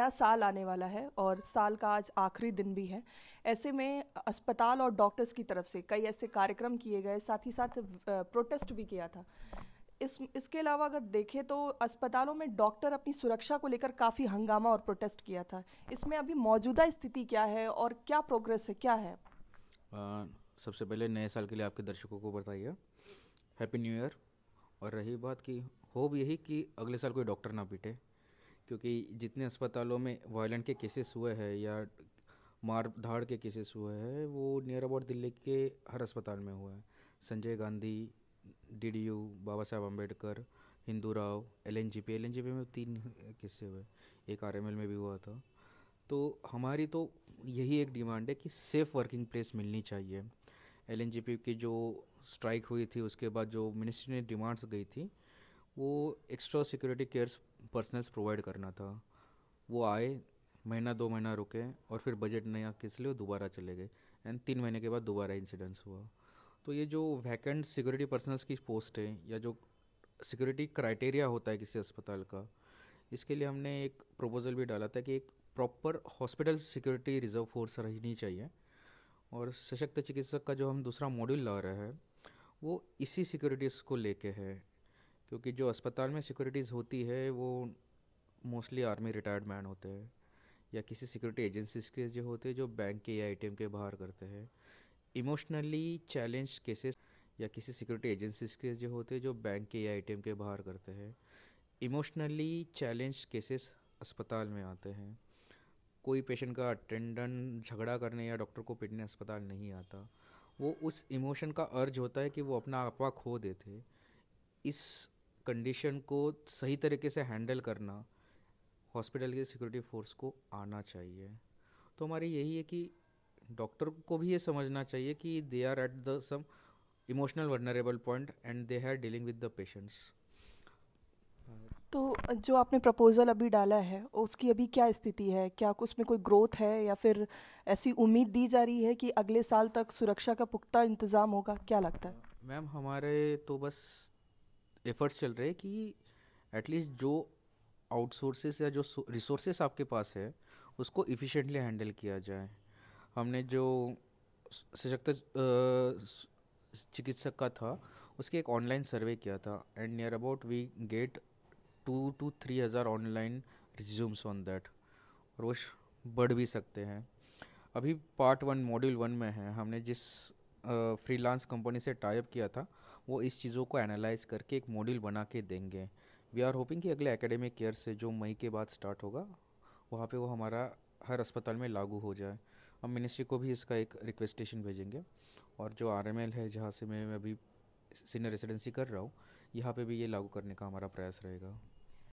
नया साल आने वाला है और साल का आज आखिरी दिन भी है ऐसे में अस्पताल और डॉक्टर्स की तरफ से कई ऐसे कार्यक्रम किए गए साथ ही साथ प्रोटेस्ट भी किया था इस इसके अलावा अगर देखें तो अस्पतालों में डॉक्टर अपनी सुरक्षा को लेकर काफ़ी हंगामा और प्रोटेस्ट किया था इसमें अभी मौजूदा स्थिति क्या है और क्या प्रोग्रेस है क्या है आ, सबसे पहले नए साल के लिए आपके दर्शकों को बताइए हैप्पी न्यू ईयर और रही बात की होप यही कि अगले साल कोई डॉक्टर ना पीटे क्योंकि जितने अस्पतालों में वायलेंट के केसेस हुए हैं या मार धाड़ के केसेस हुए हैं वो नियर अबाउट दिल्ली के हर अस्पताल में हुए हैं Sanjay Gandhi D D U Baba Saheb Ambedkar Hindu Rao L N J P L N J P में तीन किस्से हुए एक आर एम एल में भी हुआ था तो हमारी तो यही एक डिमांड है कि सेफ़ वर्किंग प्लेस मिलनी चाहिए एल एन जी पी की जो स्ट्राइक हुई थी उसके बाद जो मिनिस्ट्री ने डिमांड्स गई थी वो extra security cares personnels provide करना था वो आए महीना दो महीना रुके और फिर बजट नहीं आ किस लिए दोबारा चले गए एंड तीन महीने के बाद दोबारा इंसिडेंस हुआ तो ये जो वैकेंट सिक्योरिटी पर्सनल्स की पोस्ट है या जो सिक्योरिटी क्राइटेरिया होता है किसी अस्पताल का इसके लिए हमने एक प्रपोजल भी डाला था कि एक proper hospital security reserve force रहनी चाहिए और सशक्त चिकित्सक का जो हम दूसरा मॉड्यूल ला रहे हैं वो इसी सिक्योरिटीज़ को लेके है क्योंकि जो अस्पताल में सिक्योरिटीज़ होती है वो मोस्टली आर्मी रिटायर्ड मैन होते हैं या किसी सिक्योरिटी एजेंसीज के जो होते हैं जो बैंक के या ए के बाहर करते हैं इमोशनली चैलेंज केसेस या किसी सिक्योरिटी एजेंसीज के जो होते हैं जो बैंक के या ए के बाहर करते हैं इमोशनली चैलेंज केसेस अस्पताल में आते हैं कोई पेशेंट का अटेंडेंट झगड़ा करने या डॉक्टर को पिटने अस्पताल नहीं आता वो उस इमोशन का अर्ज होता है कि वो अपना आपा खो देते इस कंडीशन को सही तरीके से हैंडल करना हॉस्पिटल के सिक्योरिटी फोर्स को आना चाहिए तो हमारी यही है कि डॉक्टर को भी ये समझना चाहिए कि they are at the some emotional vulnerable point and they are dealing with the patients तो जो आपने प्रपोज़ल अभी डाला है उसकी अभी क्या स्थिति है क्या उसमें कोई ग्रोथ है या फिर ऐसी उम्मीद दी जा रही है कि अगले साल तक सुरक्षा का पुख्ता इंतज़ाम होगा क्या लगता है मैम हमारे तो बस एफर्ट्स चल रहे हैं कि एटलीस्ट जो आउटसोर्सेस या जो रिसोर्सेस आपके पास है उसको इफ़िशेंटली हैंडल किया जाए हमने जो सशक्त चिकित्सक का था उसके एक ऑनलाइन सर्वे किया था and near about we get to two three हज़ार ऑनलाइन रिज्यूम्स ऑन दैट और वो बढ़ भी सकते हैं अभी पार्ट वन मॉड्यूल वन में है हमने जिस फ्रीलांस कंपनी से टाइप किया था वो इस चीज़ों को एनालाइज करके एक मॉड्यूल बना के देंगे वी आर होपिंग कि अगले एकेडमिक ईयर से जो मई के बाद स्टार्ट होगा वहाँ पे वो हमारा हर अस्पताल में लागू हो जाए हम मिनिस्ट्री को भी इसका एक रिक्वेस्टेशन भेजेंगे और जो आर है जहाँ से मैं अभी सीनियर रेसिडेंसी कर रहा हूँ यहाँ पे भी ये लागू करने का हमारा प्रयास रहेगा